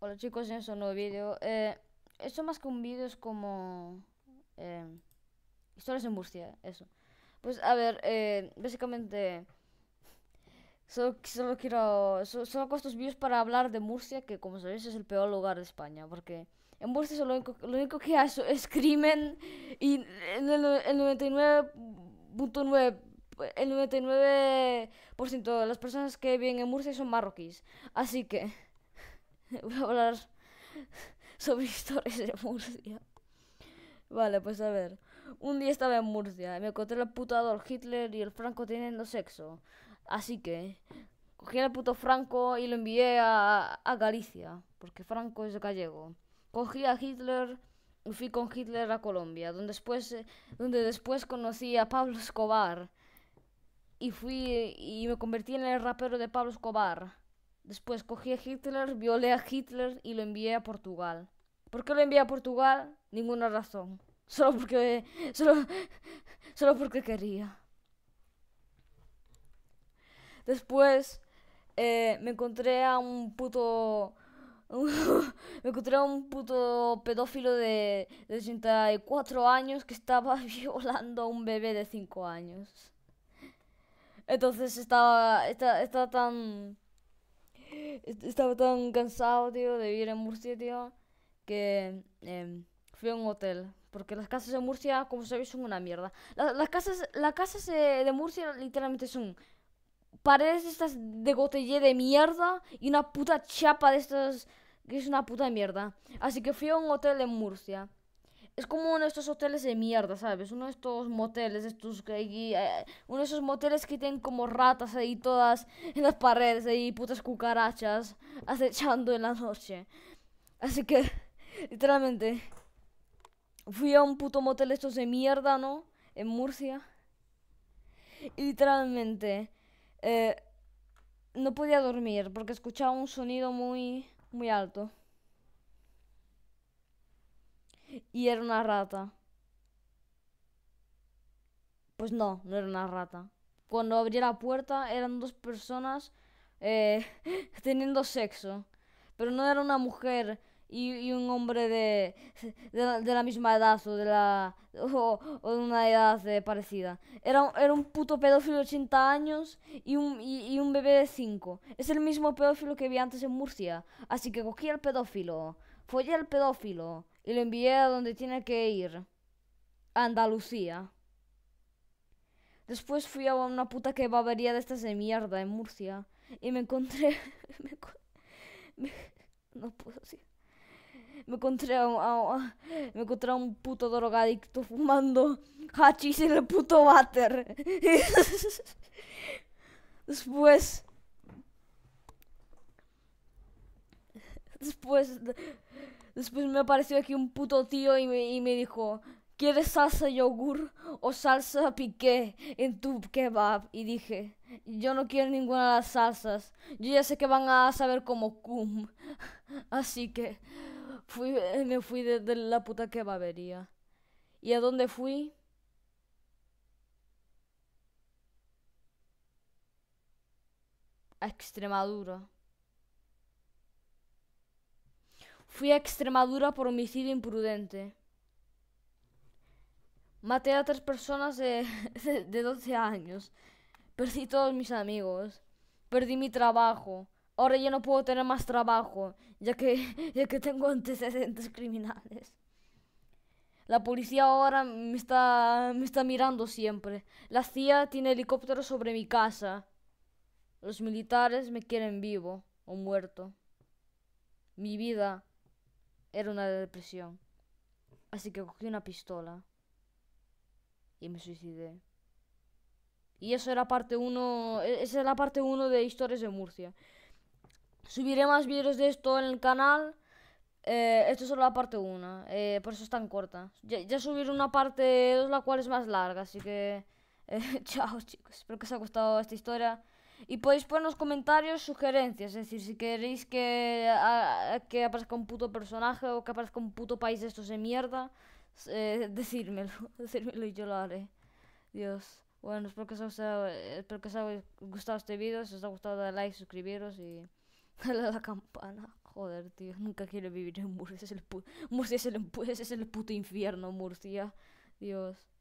Hola chicos, en este nuevo vídeo. Eh, esto más que un vídeo es como... Eh, historias en Murcia, eso. Pues a ver, eh, básicamente... Solo, quiero... Solo, hago estos vídeos para hablar de Murcia, que como sabéis es el peor lugar de España, porque... En Murcia lo, único, que hay es, crimen y el, el 99.9 el 99% de las personas que viven en Murcia son marroquíes. Así que voy a hablar sobre historias de Murcia. Vale, pues a ver. Un día estaba en Murcia y me encontré al puto Adolf Hitler y el Franco teniendo sexo. Así que cogí al puto Franco y lo envié a, Galicia, porque Franco es gallego. Cogí a Hitler y fui con Hitler a Colombia, donde después, eh, donde después conocí a Pablo Escobar. Y fui y me convertí en el rapero de Pablo Escobar. Después cogí a Hitler, violé a Hitler y lo envié a Portugal. ¿Por qué lo envié a Portugal? Ninguna razón. Solo porque. Solo, porque quería. Después eh, me encontré a un puto. me encontré a un puto pedófilo de, de 84 años que estaba violando a un bebé de 5 años. Entonces estaba, estaba, estaba tan estaba tan cansado, tío, de vivir en Murcia, tío, que em, fui a un hotel. Porque las casas de Murcia, como sabéis, son una mierda. las casas, las casas de, Murcia literalmente son paredes estas de gotellé de mierda y una puta chapa de estas que es una puta mierda. Así que fui a un hotel en Murcia es como uno de estos hoteles de mierda, ¿sabes? Uno de estos moteles, estos que hay, eh, uno de esos moteles que tienen como ratas ahí todas en las paredes, ahí putas cucarachas acechando en la noche. Así que, literalmente, fui a un puto motel estos de mierda, ¿no? En Murcia. Y literalmente, eh, no podía dormir porque escuchaba un sonido muy, muy alto y era una rata. Pues no, no era una rata. Cuando abrí la puerta eran dos personas eh, teniendo sexo. Pero no era una mujer y, un hombre de, de, la misma edad o de la o, de una edad eh, parecida. Era, era, un puto pedófilo de 80 años y un, y, un bebé de 5. Es el mismo pedófilo que vi antes en Murcia. Así que cogí al pedófilo, follé al pedófilo y lo envié a donde tiene que ir, a Andalucía. Después fui a una puta que babería de estas de mierda en Murcia y me encontré... me, no puedo decir. Me encontré a, me encontré a un puto drogadicto fumando hachís en el puto váter. Después Después, después me apareció aquí un puto tío y me, y me dijo, ¿quieres salsa yogur o salsa piqué en tu kebab? Y dije, yo no quiero ninguna de las salsas. Yo ya sé que van a saber como cum. Así que fui, me fui de, de la puta kebabería. ¿Y a dónde fui? A Extremadura. Fui a Extremadura por homicidio imprudente. Maté a tres personas de, de, 12 años. Perdí todos mis amigos. Perdí mi trabajo. Ahora ya no puedo tener más trabajo, ya que, ya que tengo antecedentes criminales. La policía ahora me está, me está mirando siempre. La CIA tiene helicópteros sobre mi casa. Los militares me quieren vivo o muerto. Mi vida era una depresión. Así que cogí una pistola y me suicidé. Y eso era parte 1, e-, esa es la parte 1 de Historias de Murcia. Subiré más vídeos de esto en el canal. Eh, esto es solo la parte 1, eh, por eso es tan corta. Ya, ya subiré una parte 2, la cual es más larga, así que... Eh, chao chicos, espero que os haya gustado esta historia. Y podéis poner en los comentarios sugerencias, es decir, si queréis que, que aparezca un puto personaje o que aparezca un puto país de estos de mierda, eh, decírmelo, decírmelo y yo lo haré. Dios. Bueno, espero que os haya, eh, espero que os haya gustado este vídeo, si os ha gustado dale like, suscribiros y dale a la campana. Joder, tío, nunca quiero vivir en Murcia, es el, Murcia es el, es el puto infierno, Murcia. Dios.